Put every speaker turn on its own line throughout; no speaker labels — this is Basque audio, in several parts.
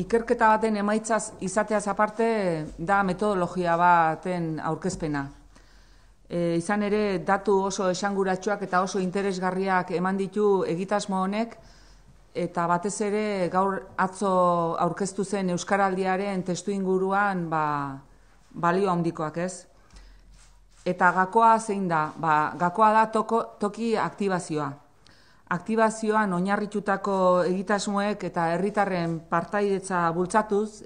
Ikerketa baten emaitzaz izateaz aparte da metodologia baten aurkezpena. E, izan ere datu oso esanguratsuak eta oso interesgarriak eman ditu egitasmo honek eta batez ere gaur atzo aurkeztu zen euskaraldiaren testu inguruan ba, balio handikoak ez. Eta gakoa zein da, ba, gakoa da toki aktibazioa aktibazioan oinarritutako egitasmoek eta herritarren partaidetza bultzatuz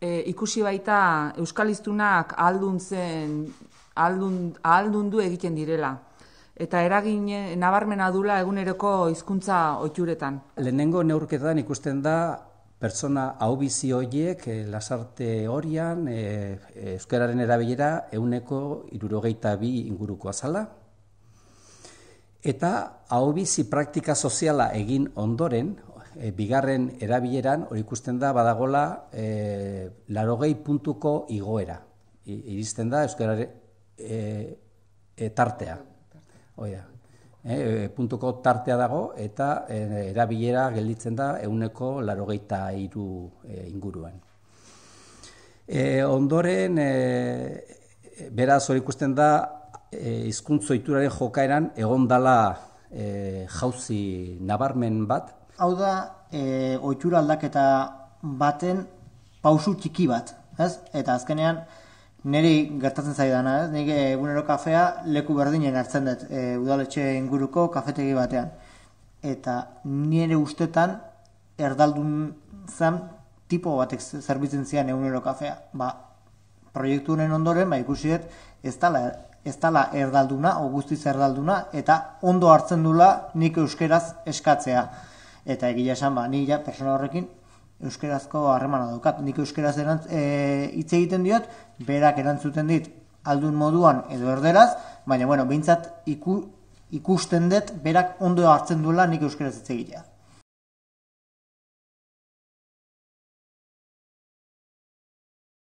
e, ikusi baita euskalistunak ahalduntzen ahaldun ahaldundu egiten direla eta eragin nabarmena dula eguneroko hizkuntza oituretan.
Lehenengo neurketan ikusten da pertsona hau bizi horiek e, lasarte horian e, euskararen erabilera euneko irurogeita bi inguruko azala. Eta hau bizi praktika soziala egin ondoren, eh, bigarren erabileran, hori ikusten da badagola e, larogei puntuko igoera. I, iristen da euskara e, eh, tartea. puntuko tartea dago eta erabilera gelditzen da euneko larogeita iru e, inguruan. E, ondoren, beraz hori ikusten da Eh, hizkuntza e, oituraren jokaeran egon dala eh, jauzi nabarmen bat.
Hau da e, eh, oitura aldaketa baten pausu txiki bat, ez? Eta azkenean neri gertatzen zaidana, ez? Nik egunero kafea leku berdinen hartzen dut e, udaletxe inguruko kafetegi batean. Eta nire ustetan erdaldun zen tipo batek zerbitzen zian egunero kafea. Ba, proiektu honen ondoren, ba, ikusi dut, ez dala, ez dala erdalduna, o erdalduna, eta ondo hartzen dula nik euskeraz eskatzea. Eta egia esan, ba, nila persona horrekin euskerazko harremana daukat. Nik euskeraz e, hitz e, egiten diot, berak erantzuten dit, aldun moduan edo erderaz, baina, bueno, behintzat iku, ikusten dut, berak ondo hartzen duela nik euskeraz hitz egitea.